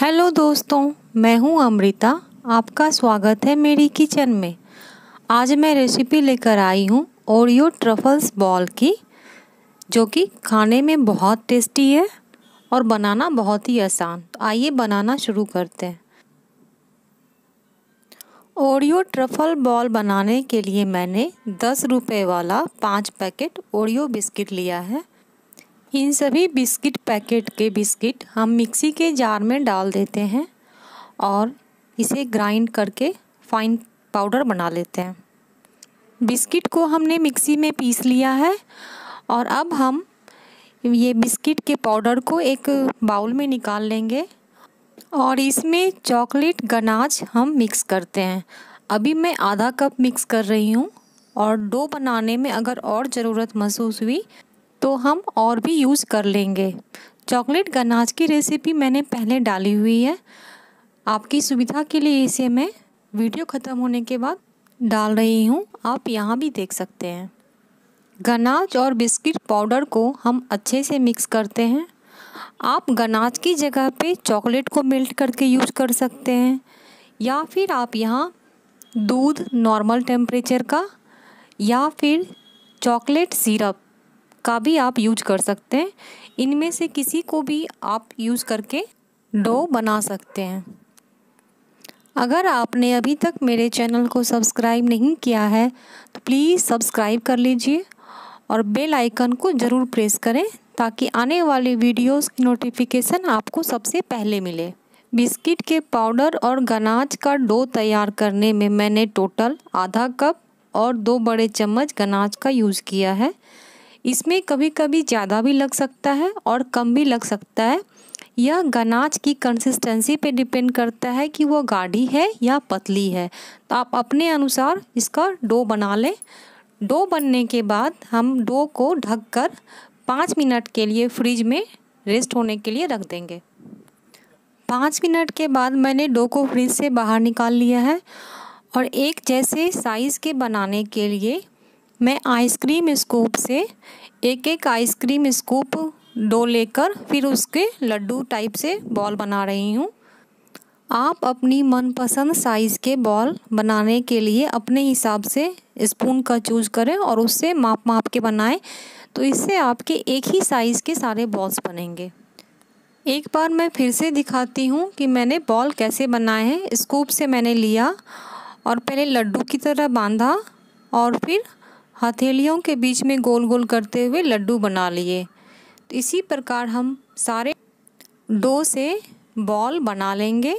Hello दोस्तों मैं हूं अमृता आपका स्वागत है मेरी किचन में आज मैं रेसिपी लेकर आई हूं ओरियो ट्रफल्स बॉल की जो कि खाने में बहुत टेस्टी है और बनाना बहुत ही आसान तो आइए बनाना शुरू करते हैं ओरियो ट्रफल बॉल बनाने के लिए मैंने दस रुपये वाला पाँच पैकेट ओरियो बिस्किट लिया है इन सभी बिस्किट पैकेट के बिस्किट हम मिक्सी के जार में डाल देते हैं और इसे ग्राइंड करके फाइन पाउडर बना लेते हैं बिस्किट को हमने मिक्सी में पीस लिया है और अब हम ये बिस्किट के पाउडर को एक बाउल में निकाल लेंगे और इसमें चॉकलेट गनाज हम मिक्स करते हैं अभी मैं आधा कप मिक्स कर रही हूँ और डो बनाने में अगर और ज़रूरत महसूस हुई तो हम और भी यूज़ कर लेंगे चॉकलेट गनाज की रेसिपी मैंने पहले डाली हुई है आपकी सुविधा के लिए इसे मैं वीडियो ख़त्म होने के बाद डाल रही हूँ आप यहाँ भी देख सकते हैं गनाज और बिस्किट पाउडर को हम अच्छे से मिक्स करते हैं आप गनाज की जगह पे चॉकलेट को मेल्ट करके यूज कर सकते हैं या फिर आप यहाँ दूध नॉर्मल टेम्परेचर का या फिर चॉकलेट सिरप का भी आप यूज कर सकते हैं इनमें से किसी को भी आप यूज़ करके डो हम्म। बना सकते हैं अगर आपने अभी तक मेरे चैनल को सब्सक्राइब नहीं किया है तो प्लीज़ सब्सक्राइब कर लीजिए और बेल आइकन को ज़रूर प्रेस करें ताकि आने वाले वीडियोस की नोटिफिकेशन आपको सबसे पहले मिले बिस्किट के पाउडर और गनाज का डो तैयार करने में मैंने टोटल आधा कप और दो बड़े चम्मच गनाज का यूज़ किया है इसमें कभी कभी ज़्यादा भी लग सकता है और कम भी लग सकता है यह गनाज की कंसिस्टेंसी पे डिपेंड करता है कि वो गाढ़ी है या पतली है तो आप अपने अनुसार इसका डो बना लें डो बनने के बाद हम डो को ढककर पाँच मिनट के लिए फ्रिज में रेस्ट होने के लिए रख देंगे पाँच मिनट के बाद मैंने डो को फ्रिज से बाहर निकाल लिया है और एक जैसे साइज़ के बनाने के लिए मैं आइसक्रीम स्कूप से एक एक आइसक्रीम स्कूप डो लेकर फिर उसके लड्डू टाइप से बॉल बना रही हूँ आप अपनी मनपसंद साइज़ के बॉल बनाने के लिए अपने हिसाब से स्पून का चूज करें और उससे माप माप के बनाएं तो इससे आपके एक ही साइज़ के सारे बॉल्स बनेंगे एक बार मैं फिर से दिखाती हूँ कि मैंने बॉल कैसे बनाए हैं स्कूप से मैंने लिया और पहले लड्डू की तरह बांधा और फिर हथेलियों के बीच में गोल गोल करते हुए लड्डू बना लिए तो इसी प्रकार हम सारे डो से बॉल बना लेंगे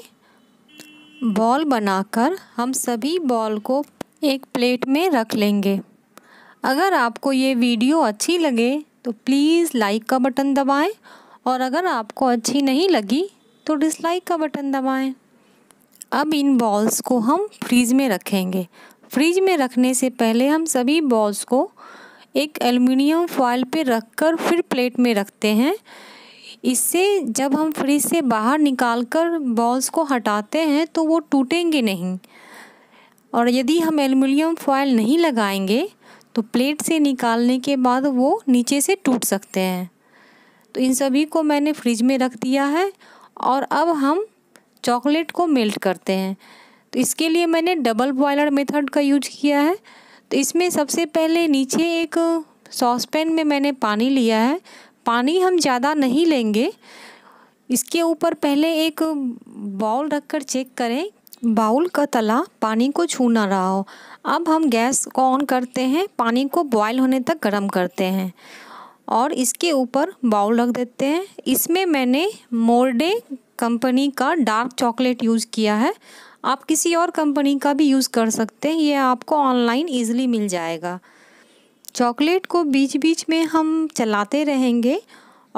बॉल बनाकर हम सभी बॉल को एक प्लेट में रख लेंगे अगर आपको ये वीडियो अच्छी लगे तो प्लीज़ लाइक का बटन दबाएं और अगर आपको अच्छी नहीं लगी तो डिसलाइक का बटन दबाएं अब इन बॉल्स को हम फ्रीज में रखेंगे फ्रिज में रखने से पहले हम सभी बॉल्स को एक एल्युमिनियम फॉयल पे रखकर फिर प्लेट में रखते हैं इससे जब हम फ्रिज से बाहर निकाल कर बॉल्स को हटाते हैं तो वो टूटेंगे नहीं और यदि हम एल्युमिनियम फॉयल नहीं लगाएंगे तो प्लेट से निकालने के बाद वो नीचे से टूट सकते हैं तो इन सभी को मैंने फ्रिज में रख दिया है और अब हम चॉकलेट को मेल्ट करते हैं तो इसके लिए मैंने डबल बॉयलर मेथड का यूज किया है तो इसमें सबसे पहले नीचे एक सॉस पैन में मैंने पानी लिया है पानी हम ज़्यादा नहीं लेंगे इसके ऊपर पहले एक बाउल रखकर चेक करें बाउल का तला पानी को छू ना रहा हो अब हम गैस को ऑन करते हैं पानी को बॉयल होने तक गर्म करते हैं और इसके ऊपर बाउल रख देते हैं इसमें मैंने मोरडे कंपनी का डार्क चॉकलेट यूज़ किया है आप किसी और कंपनी का भी यूज़ कर सकते हैं ये आपको ऑनलाइन ईजिली मिल जाएगा चॉकलेट को बीच बीच में हम चलाते रहेंगे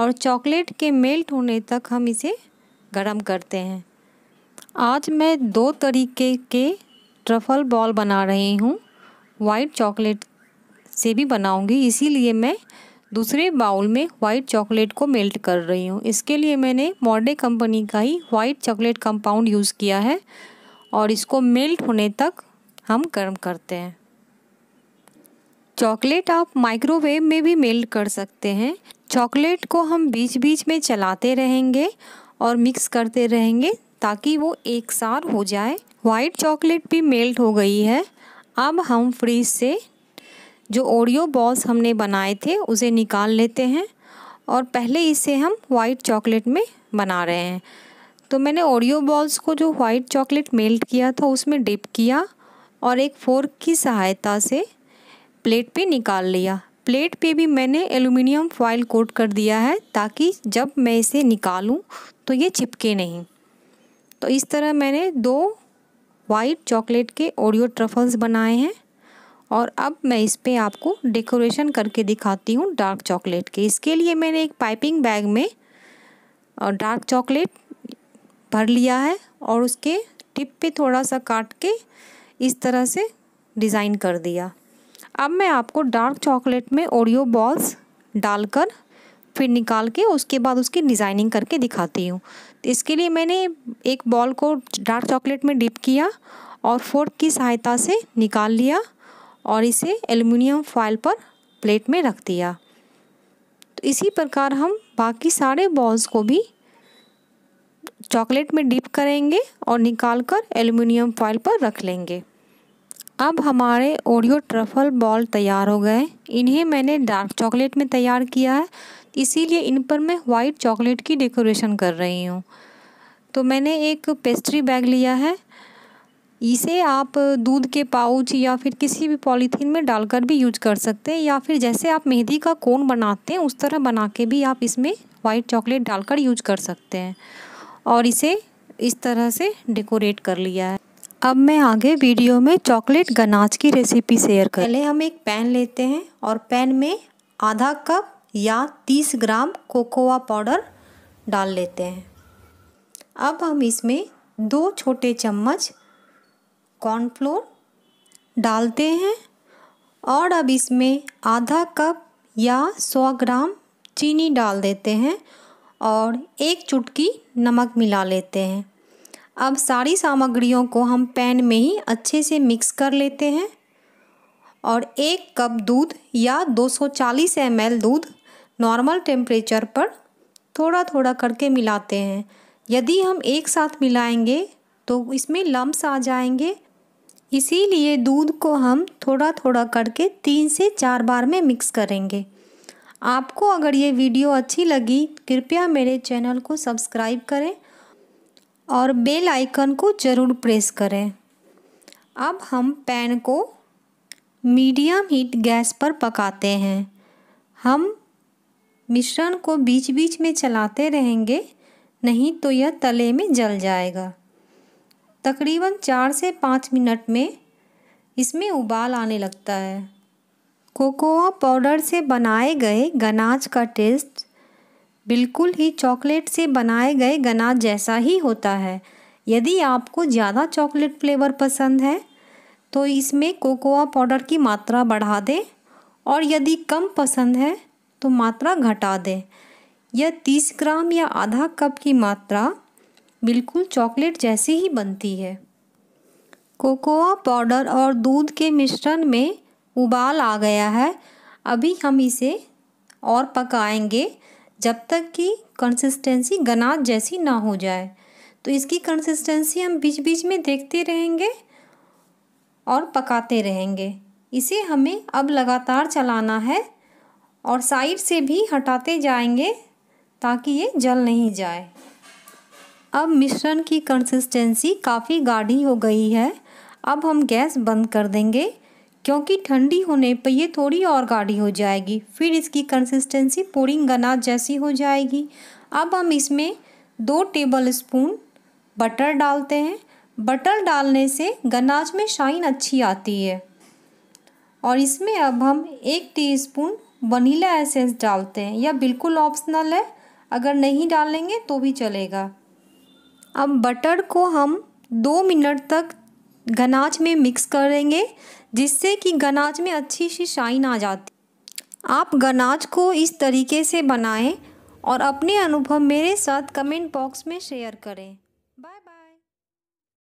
और चॉकलेट के मेल्ट होने तक हम इसे गर्म करते हैं आज मैं दो तरीके के ट्रफल बॉल बना रही हूँ वाइट चॉकलेट से भी बनाऊँगी इसीलिए मैं दूसरे बाउल में वाइट चॉकलेट को मेल्ट कर रही हूँ इसके लिए मैंने मॉडे कंपनी का ही वाइट चॉकलेट कंपाउंड यूज़ किया है और इसको मेल्ट होने तक हम गर्म करते हैं चॉकलेट आप माइक्रोवेव में भी मेल्ट कर सकते हैं चॉकलेट को हम बीच बीच में चलाते रहेंगे और मिक्स करते रहेंगे ताकि वो एक सार हो जाए वाइट चॉकलेट भी मेल्ट हो गई है अब हम फ्रिज से जो ओरियो बॉल्स हमने बनाए थे उसे निकाल लेते हैं और पहले इसे हम वाइट चॉकलेट में बना रहे हैं तो मैंने ओरियो बॉल्स को जो व्हाइट चॉकलेट मेल्ट किया था उसमें डिप किया और एक फोर्क की सहायता से प्लेट पे निकाल लिया प्लेट पे भी मैंने एलुमिनियम फॉइल कोट कर दिया है ताकि जब मैं इसे निकालूं तो ये चिपके नहीं तो इस तरह मैंने दो वाइट चॉकलेट के ओरियो ट्रफल्स बनाए हैं और अब मैं इस पर आपको डेकोरेशन करके दिखाती हूँ डार्क चॉकलेट के इसके लिए मैंने एक पाइपिंग बैग में डार्क चॉकलेट भर लिया है और उसके टिप पे थोड़ा सा काट के इस तरह से डिज़ाइन कर दिया अब मैं आपको डार्क चॉकलेट में ओरियो बॉल्स डालकर फिर निकाल के उसके बाद उसकी डिज़ाइनिंग करके दिखाती हूँ इसके लिए मैंने एक बॉल को डार्क चॉकलेट में डिप किया और फोर्क की सहायता से निकाल लिया और इसे एल्युमिनियम फाइल पर प्लेट में रख दिया तो इसी प्रकार हम बाकी सारे बॉल्स को भी चॉकलेट में डिप करेंगे और निकाल कर एल्यूमिनियम फॉइल पर रख लेंगे अब हमारे ओरियो ट्रफल बॉल तैयार हो गए इन्हें मैंने डार्क चॉकलेट में तैयार किया है इसीलिए इन पर मैं वाइट चॉकलेट की डेकोरेशन कर रही हूँ तो मैंने एक पेस्ट्री बैग लिया है इसे आप दूध के पाउच या फिर किसी भी पॉलीथीन में डालकर भी यूज कर सकते हैं या फिर जैसे आप मेहंदी का कोन बनाते हैं उस तरह बना के भी आप इसमें वाइट चॉकलेट डालकर यूज कर सकते हैं और इसे इस तरह से डेकोरेट कर लिया है अब मैं आगे वीडियो में चॉकलेट गनाज की रेसिपी शेयर कर पहले हम एक पैन लेते हैं और पैन में आधा कप या 30 ग्राम कोकोआ पाउडर डाल लेते हैं अब हम इसमें दो छोटे चम्मच कॉर्नफ्लोर डालते हैं और अब इसमें आधा कप या 100 ग्राम चीनी डाल देते हैं और एक चुटकी नमक मिला लेते हैं अब सारी सामग्रियों को हम पैन में ही अच्छे से मिक्स कर लेते हैं और एक कप दूध या 240 ml दूध नॉर्मल टेम्परेचर पर थोड़ा थोड़ा करके मिलाते हैं यदि हम एक साथ मिलाएंगे तो इसमें लम्स आ जाएंगे इसीलिए दूध को हम थोड़ा थोड़ा करके तीन से चार बार में मिक्स करेंगे आपको अगर ये वीडियो अच्छी लगी कृपया मेरे चैनल को सब्सक्राइब करें और बेल आइकन को ज़रूर प्रेस करें अब हम पैन को मीडियम हीट गैस पर पकाते हैं हम मिश्रण को बीच बीच में चलाते रहेंगे नहीं तो यह तले में जल जाएगा तकरीबन चार से पाँच मिनट में इसमें उबाल आने लगता है कोकोआ पाउडर से बनाए गए गनाज का टेस्ट बिल्कुल ही चॉकलेट से बनाए गए गनाज जैसा ही होता है यदि आपको ज़्यादा चॉकलेट फ्लेवर पसंद है तो इसमें कोकोआ पाउडर की मात्रा बढ़ा दें और यदि कम पसंद है तो मात्रा घटा दें यह तीस ग्राम या आधा कप की मात्रा बिल्कुल चॉकलेट जैसी ही बनती है कोकोआ पाउडर और दूध के मिश्रण में उबाल आ गया है अभी हम इसे और पकाएंगे जब तक कि कंसिस्टेंसी गनाज जैसी ना हो जाए तो इसकी कंसिस्टेंसी हम बीच बीच में देखते रहेंगे और पकाते रहेंगे इसे हमें अब लगातार चलाना है और साइड से भी हटाते जाएंगे ताकि ये जल नहीं जाए अब मिश्रण की कंसिस्टेंसी काफ़ी गाढ़ी हो गई है अब हम गैस बंद कर देंगे क्योंकि ठंडी होने पर ये थोड़ी और गाढ़ी हो जाएगी फिर इसकी कंसिस्टेंसी गना जैसी हो जाएगी अब हम इसमें दो टेबल स्पून बटर डालते हैं बटर डालने से गनाज में शाइन अच्छी आती है और इसमें अब हम एक टीस्पून वनीला एसेंस डालते हैं यह बिल्कुल ऑप्शनल है अगर नहीं डालेंगे तो भी चलेगा अब बटर को हम दो मिनट तक गनाज में मिक्स करेंगे जिससे कि गनाज में अच्छी सी शाइन आ जाती आप गनाज को इस तरीके से बनाएं और अपने अनुभव मेरे साथ कमेंट बॉक्स में शेयर करें